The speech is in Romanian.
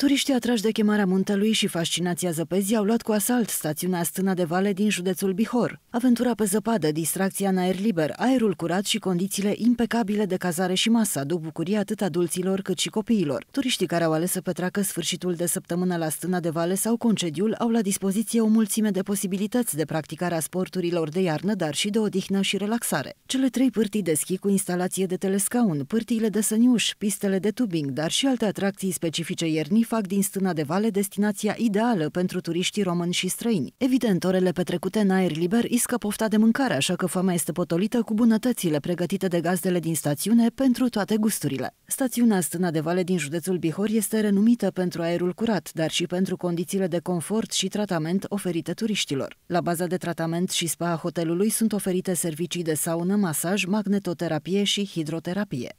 Turiștii atrași de chemarea muntelui și fascinația zăpezii au luat cu asalt stațiunea Stâna de Vale din județul Bihor. Aventura pe zăpadă, distracția în aer liber, aerul curat și condițiile impecabile de cazare și masă aduc bucurie atât adulților cât și copiilor. Turiștii care au ales să petreacă sfârșitul de săptămână la Stâna de Vale sau concediul au la dispoziție o mulțime de posibilități de practicare a sporturilor de iarnă, dar și de odihnă și relaxare. Cele trei pârtii de schi cu instalație de telescaun, pârtiile de săniuș, pistele de tubing, dar și alte atracții specifice iernii fac din Stâna de Vale destinația ideală pentru turiștii români și străini. Evident, orele petrecute în aer liber iscă pofta de mâncare, așa că foamea este potolită cu bunătățile pregătite de gazdele din stațiune pentru toate gusturile. Stațiunea Stâna de Vale din județul Bihor este renumită pentru aerul curat, dar și pentru condițiile de confort și tratament oferite turiștilor. La baza de tratament și spa a hotelului sunt oferite servicii de saună, masaj, magnetoterapie și hidroterapie.